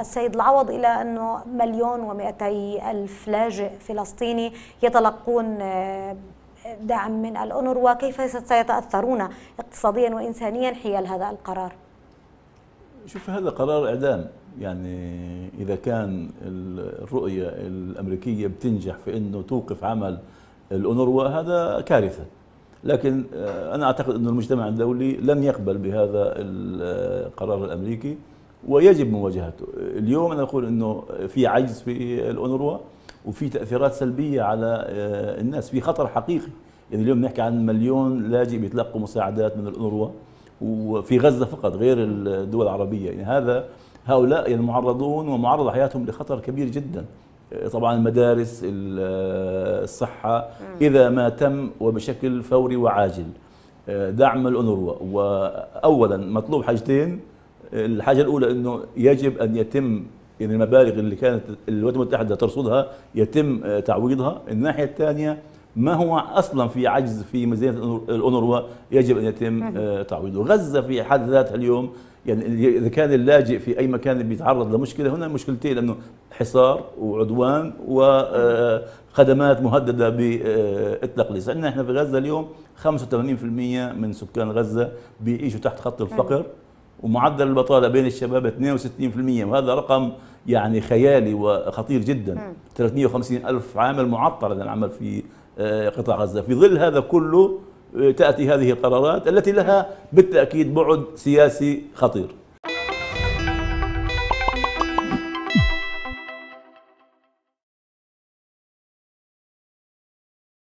السيد العوض إلى أنه مليون ومئتي ألف لاجئ فلسطيني يتلقون آه، دعم من الأونر وكيف سيتأثرون اقتصاديا وإنسانيا حيال هذا القرار شوف هذا قرار إعدام يعني إذا كان الرؤية الأمريكية بتنجح في أنه توقف عمل الأونروا هذا كارثة لكن آه، أنا أعتقد أن المجتمع الدولي لن يقبل بهذا القرار آه، الأمريكي ويجب مواجهته اليوم أنا أقول أنه في عجز في الأونروا وفي تأثيرات سلبية على آه، الناس في خطر حقيقي يعني اليوم نحكي عن مليون لاجئ بيتلقوا مساعدات من الأونروا وفي غزة فقط غير الدول العربية يعني هذا هؤلاء يعني معرضون ومعرض حياتهم لخطر كبير جدا آه، طبعا المدارس آه، الصحة إذا ما تم وبشكل فوري وعاجل دعم الأونروا وأولا مطلوب حاجتين الحاجه الاولى انه يجب ان يتم يعني المبالغ اللي كانت الولايات المتحده ترصدها يتم آه، تعويضها، الناحيه الثانيه ما هو اصلا في عجز في ميزانيه الأونروا يجب ان يتم نعم. آه، تعويضه، غزه في حد ذاتها اليوم يعني اذا كان اللاجئ في اي مكان بيتعرض لمشكله هنا مشكلتين لانه حصار وعدوان وخدمات آه، مهدده بالتقليص عندنا احنا في غزه اليوم 85% من سكان غزه بيعيشوا تحت خط نعم. الفقر ومعدل البطاله بين الشباب 62% وهذا رقم يعني خيالي وخطير جدا 350 ألف عامل معطل عن العمل في آه، قطاع غزة في ظل هذا كله آه، تأتي هذه القرارات التي لها بالتأكيد بعد سياسي خطير